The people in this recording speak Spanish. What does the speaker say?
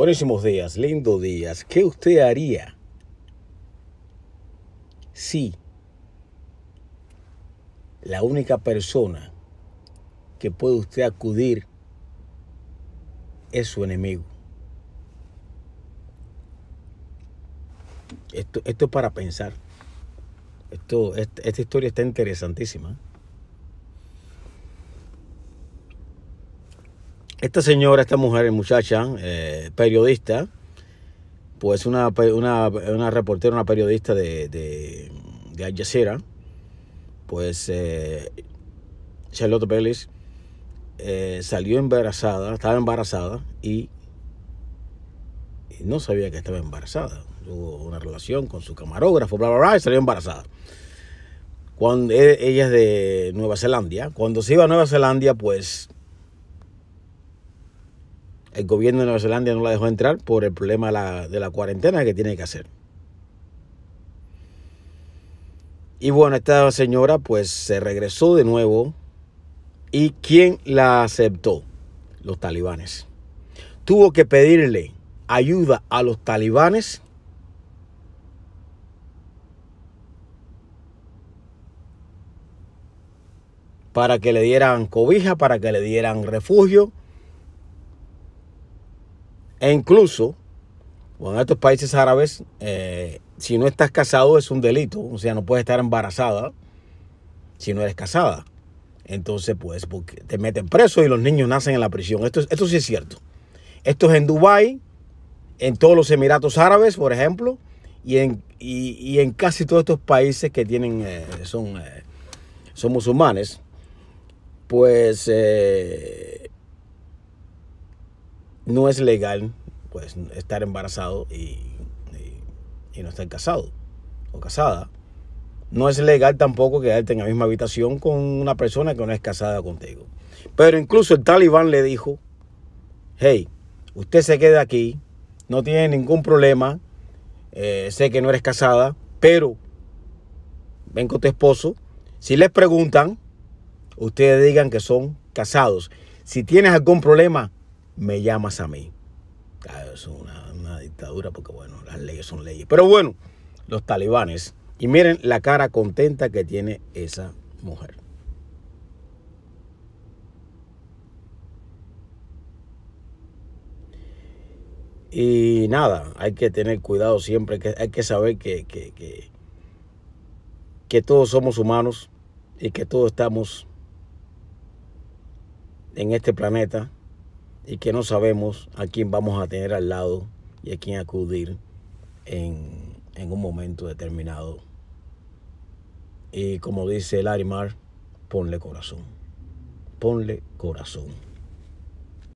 Buenísimos días, lindos días. ¿Qué usted haría si la única persona que puede usted acudir es su enemigo? Esto, esto es para pensar. Esto, esta historia está interesantísima. Esta señora, esta mujer, muchacha, eh, periodista, pues una, una, reportera, una periodista de, de, Al Jazeera, pues eh, Charlotte Pérez eh, salió embarazada, estaba embarazada y, no sabía que estaba embarazada. Tuvo una relación con su camarógrafo, bla, bla, bla, y salió embarazada. Cuando, e, ella es de Nueva Zelanda. Cuando se iba a Nueva Zelanda, pues el gobierno de Nueva Zelanda no la dejó entrar por el problema de la, cuarentena que tiene que hacer. Y bueno, esta señora pues se regresó de nuevo. ¿Y quién la aceptó? Los talibanes. Tuvo que pedirle ayuda a los talibanes para que le dieran cobija, para que le dieran refugio e incluso, en estos países árabes, eh, si no estás casado es un delito, o sea, no puedes estar embarazada si no eres casada. Entonces, pues, te meten preso y los niños nacen en la prisión. Esto, esto sí es cierto. Esto es en Dubái, en todos los Emiratos Árabes, por ejemplo, y en, en casi todos estos países que tienen, eh, son, eh, son musulmanes, pues no es legal pues estar embarazado y, no estar casado o casada. No es legal tampoco quedarte en la misma habitación con una persona que no es casada contigo. Pero incluso el talibán le dijo, hey, usted se queda aquí, no tiene ningún problema, eh, sé que no eres casada, pero ven con tu esposo. Si les preguntan, ustedes digan que son casados. Si tienes algún problema, me llamas a mí. Ah, es una, dictadura porque, bueno, las leyes son leyes. Pero bueno, los talibanes. Y miren la cara contenta que tiene esa mujer. Y nada, hay que tener cuidado siempre, hay que, hay que saber que, que, todos somos humanos y que todos estamos en este planeta y que no sabemos a quién vamos a tener al lado y a quién acudir en, un momento determinado. Y como dice el Arimar, ponle corazón. Ponle corazón.